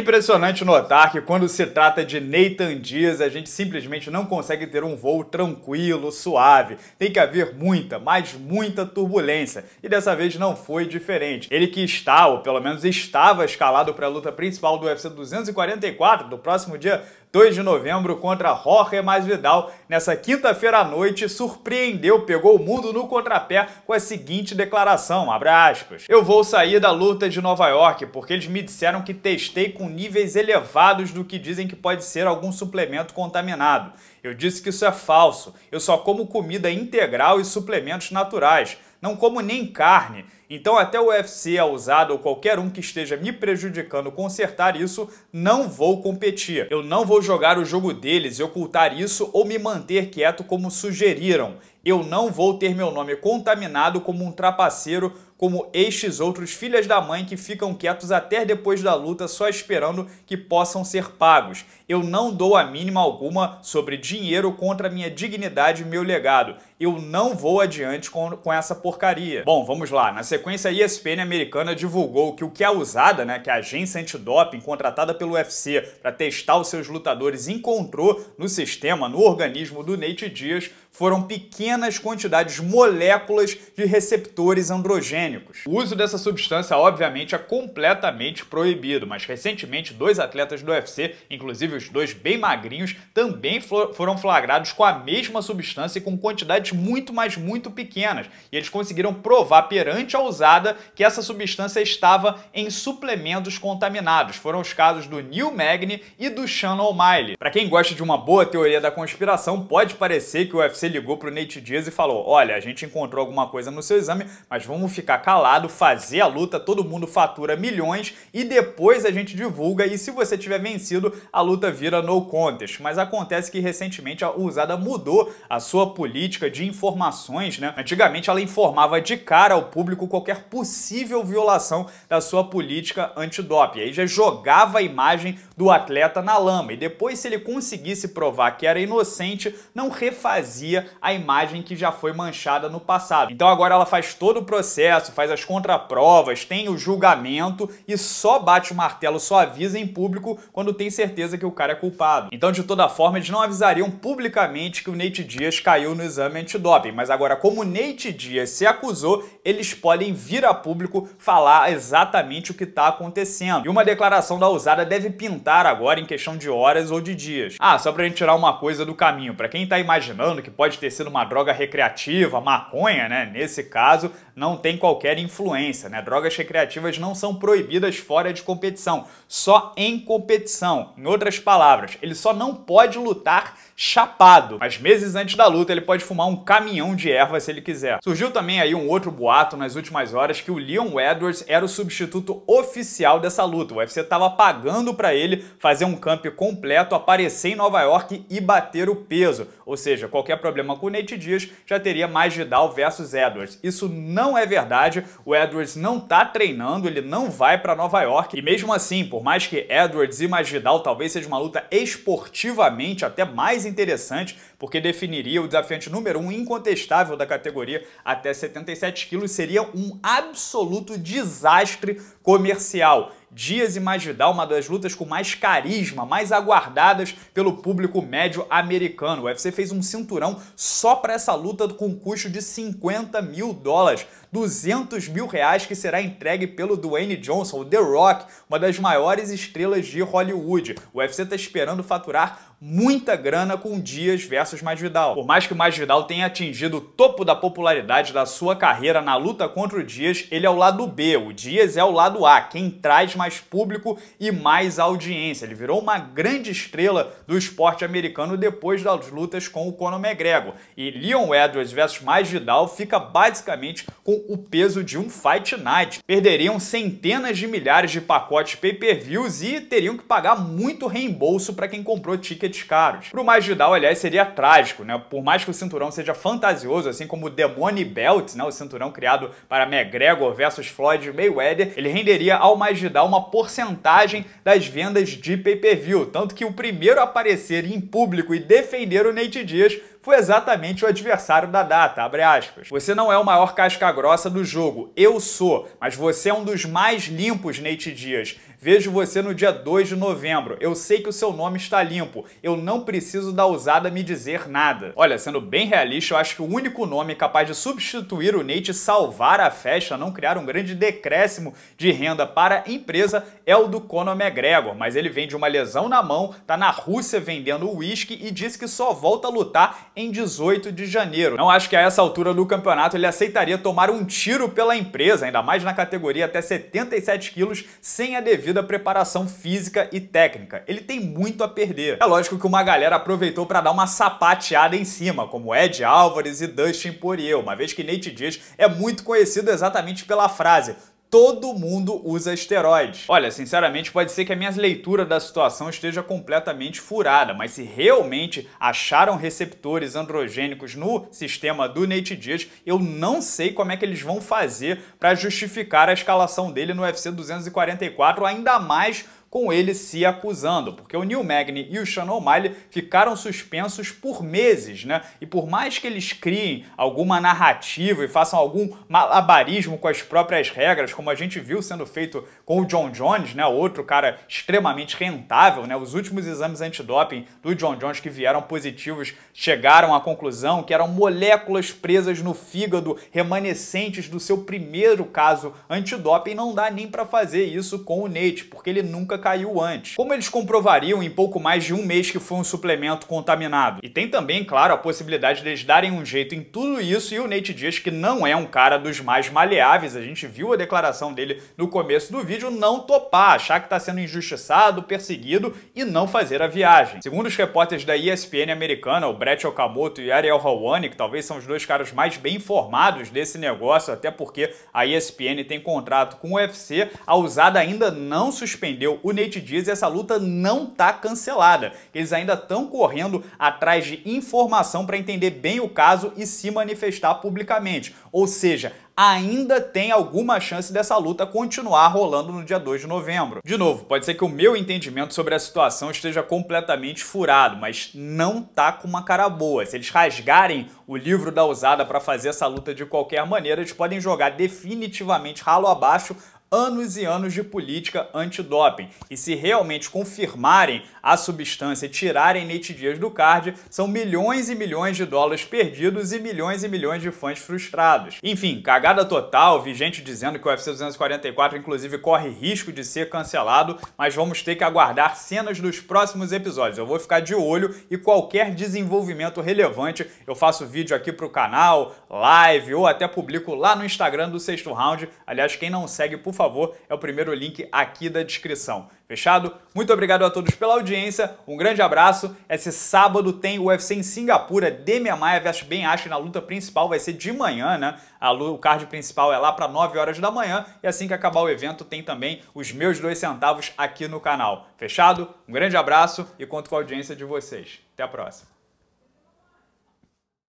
impressionante notar que quando se trata de Nathan Dias, a gente simplesmente não consegue ter um voo tranquilo, suave. Tem que haver muita, mas muita turbulência. E dessa vez não foi diferente. Ele que está, ou pelo menos estava escalado para a luta principal do UFC 244 do próximo dia 2 de novembro contra Jorge Vidal. Nessa quinta-feira à noite, surpreendeu, pegou o mundo no contrapé com a seguinte declaração, aspas, Eu vou sair da luta de Nova York porque eles me disseram que testei com níveis elevados do que dizem que pode ser algum suplemento contaminado. Eu disse que isso é falso. Eu só como comida integral e suplementos naturais não como nem carne. Então, até o UFC, a é usada ou qualquer um que esteja me prejudicando consertar isso, não vou competir. Eu não vou jogar o jogo deles e ocultar isso ou me manter quieto como sugeriram. Eu não vou ter meu nome contaminado como um trapaceiro, como estes outros filhas da mãe que ficam quietos até depois da luta só esperando que possam ser pagos. Eu não dou a mínima alguma sobre dinheiro contra minha dignidade e meu legado eu não vou adiante com, com essa porcaria. Bom, vamos lá. Na sequência, a ESPN americana divulgou que o que é usada, né, que é a agência antidoping contratada pelo UFC para testar os seus lutadores encontrou no sistema, no organismo do Nate Diaz, foram pequenas quantidades moléculas de receptores androgênicos. O uso dessa substância, obviamente, é completamente proibido, mas recentemente dois atletas do UFC, inclusive os dois bem magrinhos, também foram flagrados com a mesma substância e com quantidades quantidades muito, mas muito pequenas. E eles conseguiram provar perante a usada que essa substância estava em suplementos contaminados. Foram os casos do Neil Magny e do Shannon Miley. Para quem gosta de uma boa teoria da conspiração, pode parecer que o UFC ligou pro Nate Diaz e falou: "Olha, a gente encontrou alguma coisa no seu exame, mas vamos ficar calado, fazer a luta, todo mundo fatura milhões e depois a gente divulga e se você tiver vencido, a luta vira no contest". Mas acontece que recentemente a usada mudou a sua política de de informações, né? Antigamente ela informava de cara ao público qualquer possível violação da sua política antidope. Aí já jogava a imagem do atleta na lama e depois se ele conseguisse provar que era inocente, não refazia a imagem que já foi manchada no passado. Então agora ela faz todo o processo, faz as contraprovas, tem o julgamento e só bate o martelo, só avisa em público quando tem certeza que o cara é culpado. Então de toda forma eles não avisariam publicamente que o Nate Dias caiu no exame antidoping, mas agora, como o Nate Diaz se acusou, eles podem vir a público falar exatamente o que está acontecendo. E uma declaração da usada deve pintar agora em questão de horas ou de dias. Ah, só pra gente tirar uma coisa do caminho, para quem tá imaginando que pode ter sido uma droga recreativa, maconha, né? Nesse caso, não tem qualquer influência, né? Drogas recreativas não são proibidas fora de competição, só em competição. Em outras palavras, ele só não pode lutar chapado, mas meses antes da luta ele pode fumar um caminhão de erva se ele quiser. Surgiu também aí um outro boato nas últimas horas que o Leon Edwards era o substituto oficial dessa luta. O UFC estava pagando para ele fazer um camp completo, aparecer em Nova York e bater o peso. Ou seja, qualquer problema com o Nate Dias já teria mais Masvidal versus Edwards. Isso não é verdade. O Edwards não tá treinando, ele não vai para Nova York. E mesmo assim, por mais que Edwards e Masvidal talvez seja uma luta esportivamente até mais interessante porque definiria o desafiante número um incontestável da categoria até 77 quilos. Seria um absoluto desastre comercial. Dias e Masvidal, uma das lutas com mais carisma, mais aguardadas pelo público médio americano. O UFC fez um cinturão só para essa luta com um custo de 50 mil dólares, 200 mil reais que será entregue pelo Dwayne Johnson, o The Rock, uma das maiores estrelas de Hollywood. O UFC está esperando faturar muita grana com Dias versus versus Vidal. Por mais que o Vidal tenha atingido o topo da popularidade da sua carreira na luta contra o Dias, ele é o lado B, o Dias é o lado A, quem traz mais público e mais audiência. Ele virou uma grande estrela do esporte americano depois das lutas com o Conor McGregor. E Leon Edwards versus Vidal fica basicamente com o peso de um Fight Night. Perderiam centenas de milhares de pacotes pay-per-views e teriam que pagar muito reembolso para quem comprou tickets caros. Para o Vidal, aliás, seria trágico, né? Por mais que o cinturão seja fantasioso, assim como o Demone Belt, né? O cinturão criado para McGregor versus Floyd Mayweather, ele renderia ao mais de dar uma porcentagem das vendas de pay-per-view, tanto que o primeiro a aparecer em público e defender o Nate Diaz foi exatamente o adversário da data, abre aspas. Você não é o maior casca grossa do jogo, eu sou, mas você é um dos mais limpos, Neite Dias. Vejo você no dia 2 de novembro. Eu sei que o seu nome está limpo. Eu não preciso da ousada me dizer nada. Olha, sendo bem realista, eu acho que o único nome capaz de substituir o Nate e salvar a festa, não criar um grande decréscimo de renda para a empresa, é o do Conor McGregor. Mas ele vem de uma lesão na mão, tá na Rússia vendendo uísque e disse que só volta a lutar em 18 de janeiro. Não acho que a essa altura do campeonato ele aceitaria tomar um tiro pela empresa, ainda mais na categoria até 77 quilos, sem a devida preparação física e técnica. Ele tem muito a perder. É lógico que uma galera aproveitou para dar uma sapateada em cima, como Ed Álvares e Dustin Poirier, uma vez que Nate Diaz é muito conhecido exatamente pela frase todo mundo usa esteroides. Olha, sinceramente, pode ser que a minha leitura da situação esteja completamente furada, mas se realmente acharam receptores androgênicos no sistema do Nate Diaz, eu não sei como é que eles vão fazer para justificar a escalação dele no UFC 244, ainda mais com ele se acusando, porque o Neil Magny e o Sean O'Malley ficaram suspensos por meses, né? E por mais que eles criem alguma narrativa e façam algum malabarismo com as próprias regras, como a gente viu sendo feito com o John Jones, né? Outro cara extremamente rentável, né? Os últimos exames antidoping do John Jones que vieram positivos chegaram à conclusão que eram moléculas presas no fígado remanescentes do seu primeiro caso antidoping, não dá nem para fazer isso com o Nate, porque ele nunca caiu antes. Como eles comprovariam em pouco mais de um mês que foi um suplemento contaminado? E tem também, claro, a possibilidade deles darem um jeito em tudo isso e o Nate Dias, que não é um cara dos mais maleáveis, a gente viu a declaração dele no começo do vídeo, não topar, achar que está sendo injustiçado, perseguido e não fazer a viagem. Segundo os repórteres da ESPN americana, o Brett Okamoto e Ariel Hawani, que talvez são os dois caras mais bem informados desse negócio, até porque a ESPN tem contrato com o UFC, a usada ainda não suspendeu o o Nate Diaz e essa luta não tá cancelada. Eles ainda estão correndo atrás de informação para entender bem o caso e se manifestar publicamente. Ou seja, ainda tem alguma chance dessa luta continuar rolando no dia 2 de novembro. De novo, pode ser que o meu entendimento sobre a situação esteja completamente furado, mas não tá com uma cara boa. Se eles rasgarem o livro da usada para fazer essa luta de qualquer maneira, eles podem jogar definitivamente ralo abaixo anos e anos de política antidoping. E se realmente confirmarem a substância e tirarem Nate Diaz do card, são milhões e milhões de dólares perdidos e milhões e milhões de fãs frustrados. Enfim, cagada total, vi gente dizendo que o UFC 244 inclusive corre risco de ser cancelado, mas vamos ter que aguardar cenas dos próximos episódios. Eu vou ficar de olho e qualquer desenvolvimento relevante eu faço vídeo aqui pro canal, live ou até publico lá no Instagram do Sexto Round. Aliás, quem não segue, por favor, é o primeiro link aqui da descrição. Fechado? Muito obrigado a todos pela audiência audiência, um grande abraço. Esse sábado tem o UFC em Singapura, Demian Maia vs Ben Askren na luta principal, vai ser de manhã, né? A, o card principal é lá para 9 horas da manhã e assim que acabar o evento tem também os meus dois centavos aqui no canal. Fechado? Um grande abraço e conto com a audiência de vocês. Até a próxima.